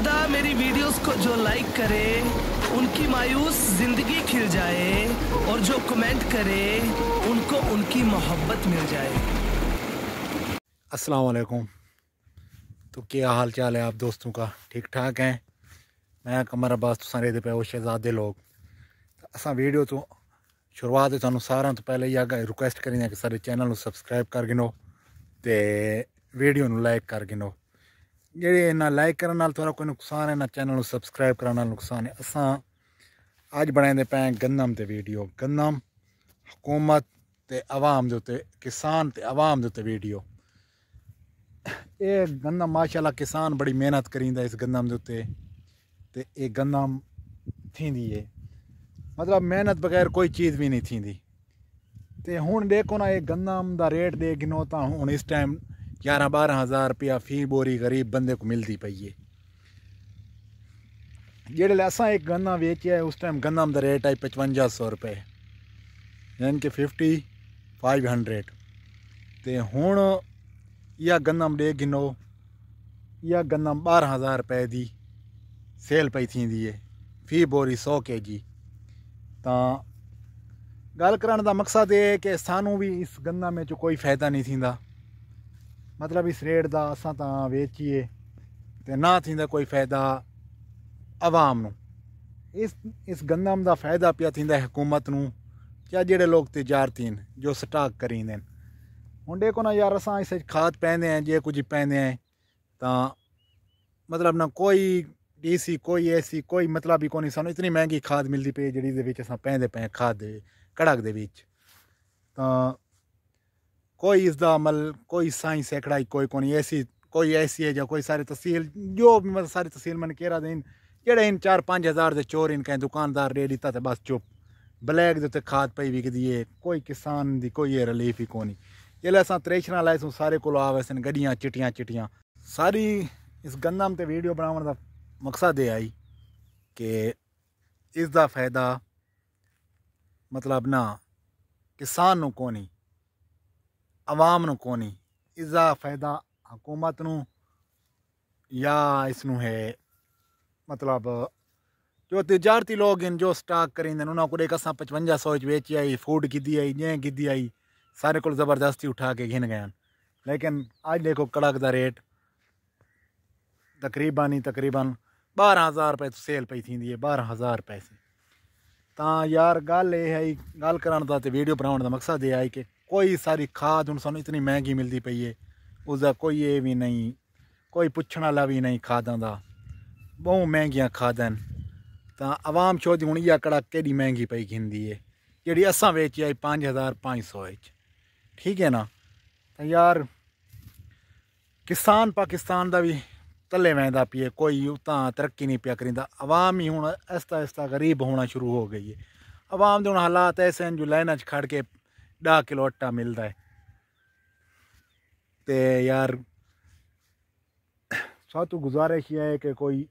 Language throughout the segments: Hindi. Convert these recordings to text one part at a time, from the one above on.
खुदा मेरी वीडियोस को जो लाइक करे उनकी मायूस जिंदगी खिल जाए और जो कमेंट करे उनको उनकी मोहब्बत मिल जाए अस्सलाम वालेकुम तो क्या हाल चाल है आप दोस्तों का ठीक ठाक हैं मैं कमर अब्बास तुसारे तो दे पे वो शहजादे लोग तो असा वीडियो तो शुरुआत ਤੁਹਾਨੂੰ ਸਾਰਿਆਂ ਤੋਂ ਪਹਿਲੇ ਹੀ ਆਗਾ रिक्वेस्ट ਕਰੀਆਂ कि सारे चैनल ਨੂੰ ਸਬਸਕ੍ਰਾਈਬ ਕਰ ਗਿਨੋ ਤੇ ਵੀਡੀਓ ਨੂੰ ਲਾਈਕ ਜਿਹੜੇ ਇਹਨਾਂ ਲਾਈਕ ਕਰਨ ਨਾਲ ਤੁਹਾਡਾ ਕੋਈ ਨੁਕਸਾਨ ਹੈ ਨਾ ਚੈਨਲ ਨੂੰ ਸਬਸਕ੍ਰਾਈਬ ਕਰਨ ਨਾਲ ਨੁਕਸਾਨ ਹੈ ਅਸਾਂ ਅੱਜ ਬਣਾਉਂਦੇ ਪਏ ਗੰਨਮ ਤੇ ਵੀਡੀਓ ਗੰਨਮ ਹਕੂਮਤ ਤੇ ਆਵਾਮ ਦੇ ਉੱਤੇ ਕਿਸਾਨ ਤੇ ਆਵਾਮ ਦੇ ਉੱਤੇ ਵੀਡੀਓ ਇਹ ਗੰਨਮ ਮਾਸ਼ਾਅੱਲਾ ਕਿਸਾਨ ਬੜੀ ਮਿਹਨਤ ਕਰਿੰਦਾ ਇਸ ਗੰਨਮ ਦੇ ਉੱਤੇ ਤੇ ਇਹ ਗੰਨਮ ਥੀਂਦੀ ਏ ਮਤਲਬ ਮਿਹਨਤ ਬਗੈਰ ਕੋਈ ਚੀਜ਼ ਵੀ ਨਹੀਂ ਥੀਂਦੀ ਤੇ ਹੁਣ ਦੇਖੋ ਨਾ ਇਹ ਗੰਨਮ ਦਾ ਰੇਟ ਦੇ ਗਿਨੋ ਤਾਂ ਹੁਣ ਇਸ ਟਾਈਮ ग्यारह बारह हज़ार रुपया फी बोरी गरीब बंदे को मिलती पई है जेल्लै असां इक गन्ना वेचेआ उस टाइम गन्ना का रेट आई पचवंजा सौ रुपये यानी कि फिफ्टी फाइव हंड्रेड ते हूँ यह गन्नम डे गिनो इहा गन्ना बारह हज़ार रुपए की सेल पई थींदी आहे फी बोरी सौ के जी तां ॻाल्हि करण दा मक़सदु इहे की सानू बि इस गन्ना में कोई फायदा नहीं थींदा ਮਤਲਬ ਇਸ ਰੇਟ ਦਾ ਅਸਾਂ ਤਾਂ ਵੇਚੀਏ ਤੇ ਨਾ ਥਿੰਦਾ ਕੋਈ ਫਾਇਦਾ ਆਵਾਮ ਨੂੰ ਇਸ ਇਸ ਗੰਦਮ ਦਾ ਫਾਇਦਾ ਪਿਆ ਥਿੰਦਾ ਹਕੂਮਤ ਨੂੰ ਜਾਂ ਜਿਹੜੇ ਲੋਕ ਤਜਾਰਤੀ ਨੇ ਜੋ ਸਟਾਕ ਕਰੀਂਦੇ ਨੇ ਹੁੰਡੇ ਕੋ ਨਾ ਯਾਰ ਅਸਾਂ ਇਸ ਖਾਦ ਪੈਂਦੇ ਆ ਜੇ ਕੁਝ ਪੈਂਦੇ ਆ ਤਾਂ ਮਤਲਬ ਨਾ ਕੋਈ ਡੀਸੀ ਕੋਈ ਐਸੀ ਕੋਈ ਮਤਲਬ ਹੀ ਕੋਈ ਸਾਨੂੰ ਇਤਨੀ ਮਹਿੰਗੀ ਖਾਦ ਮਿਲਦੀ ਪਈ ਜਿਹੜੀ ਦੇ ਵਿੱਚ ਅਸਾਂ ਪੈਂਦੇ ਪਏ ਖਾਦ ਦੇ ਕੜਕ ਦੇ ਵਿੱਚ ਤਾਂ कोई इसका अमल कोई साई सेकड़ाई कोई कोई ऐसी कोई ऐसी है जो कोई सारी तहसील जो भी मतलब सारी तहसील मैंने कह रहा इन जड़े इन चार पाँच हज़ार के चोर इन कहीं दुकानदार रेट दिता तो बस चुप ब्लैक जो खाद पई विकदी है कोई किसान की कोई रिलीफ ही कोई जल अस त्रेशना लाए सू सारे को आवे सन गड्डियाँ चिटियाँ चिटिया सारी इस गंदम ते वीडियो बनाने का मकसद ये आई कि इसका फायदा मतलब ना किसान को नहीं आवाम ਨੂੰ ਕੋਨੀ इसका फायदा हुकूमत ਨੂੰ ਜਾਂ है मतलब जो तजारती लोग हैं जो स्टाक करेंगे उन्होंने को एक असा पचवंजा सौ बेची आई फूड गिदी आई जें की आई सारे को ज़बरदस्ती उठा के घिन गए लेकिन अज देखो कड़क का रेट तकरीबन ही तकरीबन बारह हज़ार रुपये तो सेल पी थी बारह हज़ार रुपये से तो यार गल ये गल कराने तो वीडियो बनाने का मकसद यह है कि ਕੋਈ ਸਾਰੀ ਖਾਦ ਹੁਣ ਸਾਨੂੰ ਇਤਨੀ ਮਹਿੰਗੀ ਮਿਲਦੀ ਪਈ ਏ ਉਸ ਦਾ ਕੋਈ ਇਹ ਵੀ ਨਹੀਂ ਕੋਈ ਪੁੱਛਣ ਵਾਲਾ ਵੀ ਨਹੀਂ ਖਾਦਾਂ ਦਾ ਬਹੁਤ ਮਹਿੰਗੀਆਂ ਖਾਦਾਂ ਤਾਂ ਆਵਾਮ ਚੋਦੀ ਹੁਣ ਇਹ ਕੜਾ ਕਿਹੜੀ ਮਹਿੰਗੀ ਪਈ ਗਿੰਦੀ ਏ ਜਿਹੜੀ ਅਸਾਂ ਵੇਚੀ ਆਈ 5500 ਵਿੱਚ ਠੀਕ ਹੈ ਨਾ ਤਾਂ ਯਾਰ ਕਿਸਾਨ ਪਾਕਿਸਤਾਨ ਦਾ ਵੀ ਤੱਲੇ ਵੈਂਦਾ ਪੀਏ ਕੋਈ ਤਾਂ ਤਰੱਕੀ ਨਹੀਂ ਪਿਆ ਕਰਿੰਦਾ ਆਵਾਮ ਹੀ ਹੁਣ ਅਸਤਾ ਅਸਤਾ ਗਰੀਬ ਹੋਣਾ ਸ਼ੁਰੂ ਹੋ ਗਈ ਹੈ ਆਵਾਮ ਦੇ ਹੁਣ ਹਾਲਾਤ ਐਸੇ ਹਨ ਜੋ ਲਾਈਨਾਂ 'ਚ ਖੜ ਕੇ ॾह किलो आटा मिलता है ते यार सातू गुज़ारिश यह है कि कोई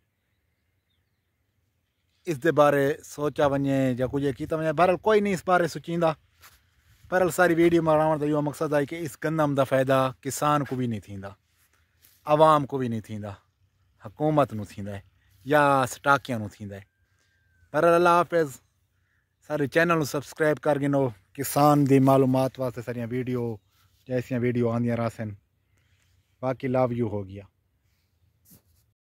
इस दे बारे सोचा वे या कुझु कीता वञे कोई नहीं इस बारे सोचींदा पर सारी वीडियो में रण त इहो मक़सदु इस गंदम का फायदा किसान को भी नहीं थींदा आवाम को भी नहीं थींदा हकूमत नु थींदा या स्टाकिया नूं थींदा बहरहाल अल्लाह हाफ़िज़ सारे चैनल सब्सक्राइब कर गिनो ਕਿਸਾਨ ਦੀ ਮਾਲੂਮਾਤ ਵਾਸਤੇ ਸਾਰੀਆਂ ਵੀਡੀਓ ਜੈਸੀਆਂ ਵੀਡੀਓ ਆਂਦੀਆਂ ਰਾਸਨ ਬਾਕੀ ਲਵ ਯੂ ਹੋ ਗਿਆ